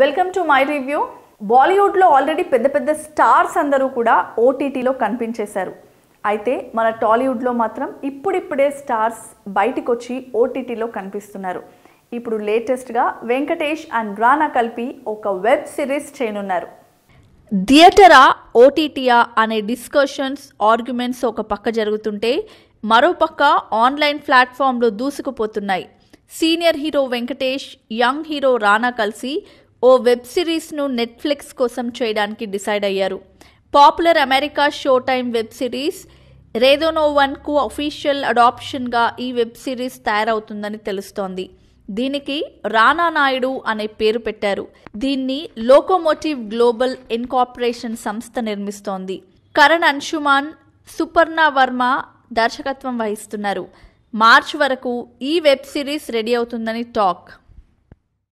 welcome to my review బాలీవుడ్లో already పెద్ద పెద్ద స్టార్స్ అందరూ కూడా ఓటీటీలో కనిపించేశారు అయితే మన టాలీవుడ్లో మాత్రం ఇప్పుడిప్పుడే స్టార్స్ బయటకు వచ్చి ఓటీటీలో కనిపిస్తున్నారు ఇప్పుడు లేటెస్ట్గా వెంకటేష్ అండ్ రానా కలిపి ఒక వెబ్ సిరీస్ చేయనున్నారు థియేటరా ఓటీటీయా అనే డిస్కషన్స్ ఆర్గ్యుమెంట్స్ ఒక పక్క జరుగుతుంటే మరోపక్క ఆన్లైన్ ప్లాట్ఫామ్లో దూసుకుపోతున్నాయి senior hero Venkatesh young hero Rana కలిసి ఓ వెబ్ సిరీస్ను నెట్ఫ్లిక్స్ కోసం చేయడానికి డిసైడ్ అయ్యారు popular America Showtime web series రేదోనో వన్కు అఫీషియల్ అడాప్షన్గా ఈ వెబ్ సిరీస్ తయారవుతుందని తెలుస్తోంది దీనికి రానా నాయుడు అనే పేరు పెట్టారు దీన్ని లోకోమోటివ్ గ్లోబల్ ఇన్కార్పొరేషన్ సంస్థ నిర్మిస్తోంది కరణ్ అన్షుమాన్ సుపర్ణ వర్మ దర్శకత్వం వహిస్తున్నారు మార్చ్ వరకు ఈ వెబ్ సిరీస్ రెడీ అవుతుందని టాక్